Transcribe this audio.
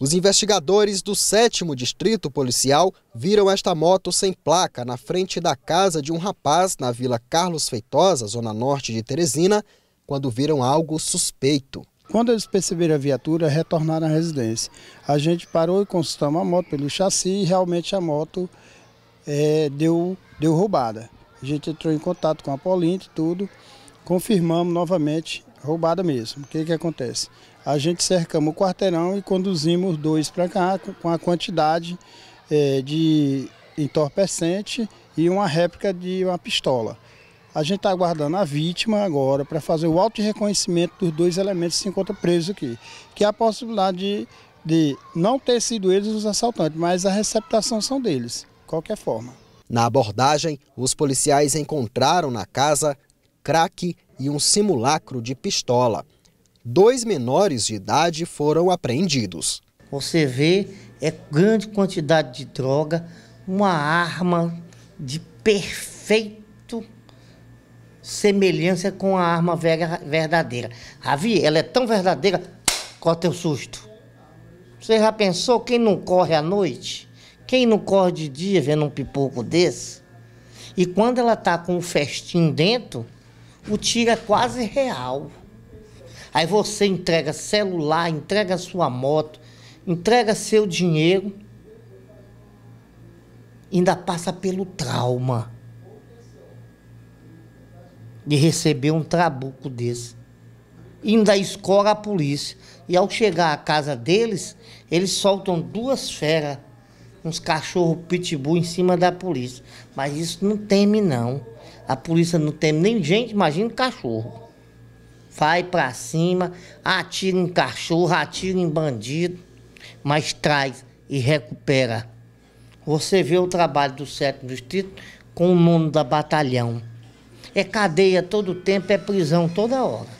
Os investigadores do 7 Distrito Policial viram esta moto sem placa na frente da casa de um rapaz na Vila Carlos Feitosa, zona norte de Teresina, quando viram algo suspeito. Quando eles perceberam a viatura, retornaram à residência. A gente parou e consultamos a moto pelo chassi e realmente a moto é, deu, deu roubada. A gente entrou em contato com a Polint e tudo confirmamos novamente roubada mesmo. O que, que acontece? A gente cercamos o quarteirão e conduzimos dois para cá com a quantidade é, de entorpecente e uma réplica de uma pistola. A gente está aguardando a vítima agora para fazer o auto reconhecimento dos dois elementos que se encontram presos aqui, que é a possibilidade de, de não ter sido eles os assaltantes, mas a receptação são deles, de qualquer forma. Na abordagem, os policiais encontraram na casa crack e um simulacro de pistola. Dois menores de idade foram apreendidos. Você vê, é grande quantidade de droga, uma arma de perfeito semelhança com a arma verdadeira. Ravi, ela é tão verdadeira, corta o susto. Você já pensou quem não corre à noite? Quem não corre de dia vendo um pipoco desse? E quando ela tá com um festim dentro, o tiro é quase real. Aí você entrega celular, entrega sua moto, entrega seu dinheiro, ainda passa pelo trauma de receber um trabuco desse. Ainda escora a polícia. E ao chegar à casa deles, eles soltam duas feras, uns cachorro pitbull em cima da polícia. Mas isso não teme, não. A polícia não tem nem gente, imagina cachorro. Vai para cima, atira em cachorro, atira em bandido, mas traz e recupera. Você vê o trabalho do sétimo distrito com o mundo da batalhão. É cadeia todo tempo, é prisão toda hora.